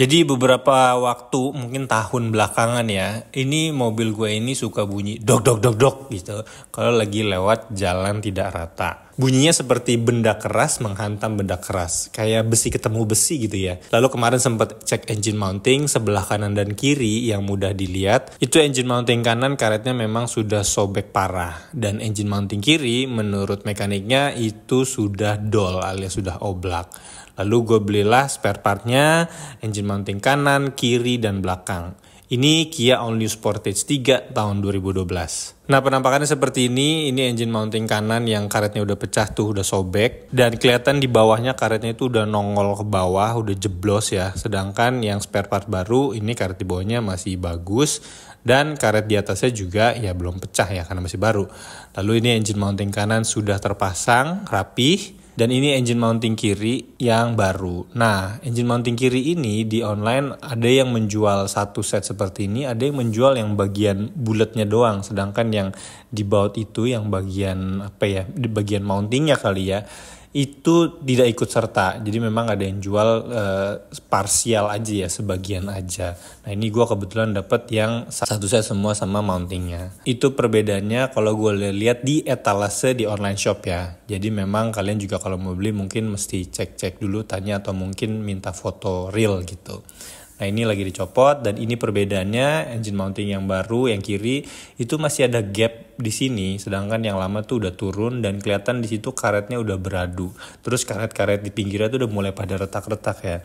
Jadi beberapa waktu mungkin tahun belakangan ya, ini mobil gue ini suka bunyi dok dok dok dok gitu. Kalau lagi lewat jalan tidak rata. Bunyinya seperti benda keras menghantam benda keras, kayak besi ketemu besi gitu ya. Lalu kemarin sempat cek engine mounting sebelah kanan dan kiri yang mudah dilihat. Itu engine mounting kanan karetnya memang sudah sobek parah dan engine mounting kiri menurut mekaniknya itu sudah dol alias sudah oblak. Lalu gue belilah spare partnya, engine mounting kanan, kiri, dan belakang. Ini Kia Only Sportage 3 tahun 2012. Nah penampakannya seperti ini, ini engine mounting kanan yang karetnya udah pecah tuh, udah sobek. Dan kelihatan di bawahnya karetnya itu udah nongol ke bawah, udah jeblos ya. Sedangkan yang spare part baru, ini karet di bawahnya masih bagus. Dan karet di atasnya juga ya belum pecah ya karena masih baru. Lalu ini engine mounting kanan sudah terpasang, rapih. Dan ini engine mounting kiri yang baru. Nah, engine mounting kiri ini di online ada yang menjual satu set seperti ini, ada yang menjual yang bagian bulatnya doang, sedangkan yang di baut itu yang bagian apa ya, di bagian mountingnya kali ya itu tidak ikut serta. Jadi memang ada yang jual uh, parsial aja ya, sebagian aja. Nah ini gue kebetulan dapat yang satu set semua sama mountingnya. Itu perbedaannya kalau gue lihat di etalase di online shop ya. Jadi memang kalian juga kalau mau beli mungkin mesti cek-cek dulu, tanya atau mungkin minta foto real gitu. Nah ini lagi dicopot dan ini perbedaannya engine mounting yang baru yang kiri itu masih ada gap di sini, sedangkan yang lama tuh udah turun dan kelihatan di situ karetnya udah beradu. Terus karet-karet di pinggirnya tuh udah mulai pada retak-retak ya.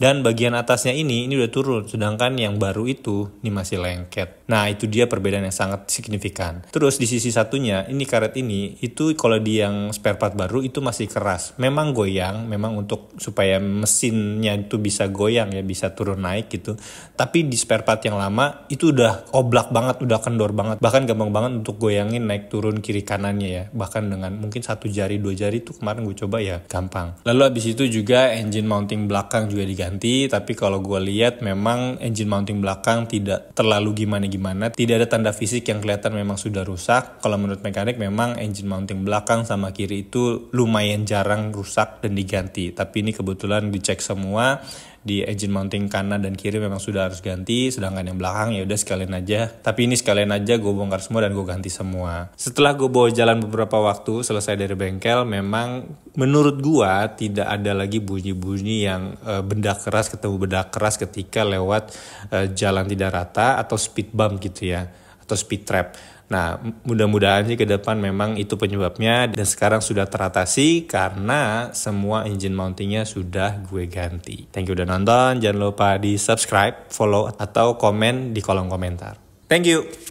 Dan bagian atasnya ini, ini udah turun, sedangkan yang baru itu ini masih lengket. Nah itu dia perbedaan yang sangat signifikan. Terus di sisi satunya, ini karet ini, itu kalau di yang spare part baru itu masih keras. Memang goyang, memang untuk supaya mesinnya itu bisa goyang ya, bisa turun naik gitu. Tapi di spare part yang lama, itu udah oblak banget, udah kendor banget, bahkan gampang banget untuk goyang bayangin naik turun kiri kanannya ya bahkan dengan mungkin satu jari dua jari itu kemarin gue coba ya gampang lalu abis itu juga engine mounting belakang juga diganti tapi kalau gue lihat memang engine mounting belakang tidak terlalu gimana gimana tidak ada tanda fisik yang kelihatan memang sudah rusak kalau menurut mekanik memang engine mounting belakang sama kiri itu lumayan jarang rusak dan diganti tapi ini kebetulan dicek semua di engine mounting kanan dan kiri memang sudah harus ganti sedangkan yang belakang ya udah sekalian aja tapi ini sekalian aja gue bongkar semua dan gue ganti semua setelah gue bawa jalan beberapa waktu selesai dari bengkel memang menurut gue tidak ada lagi bunyi-bunyi yang e, benda keras ketemu benda keras ketika lewat e, jalan tidak rata atau speed bump gitu ya atau speed trap. Nah, mudah-mudahan sih ke depan memang itu penyebabnya dan sekarang sudah teratasi karena semua engine mountingnya sudah gue ganti. Thank you udah nonton, jangan lupa di subscribe, follow, atau komen di kolom komentar. Thank you!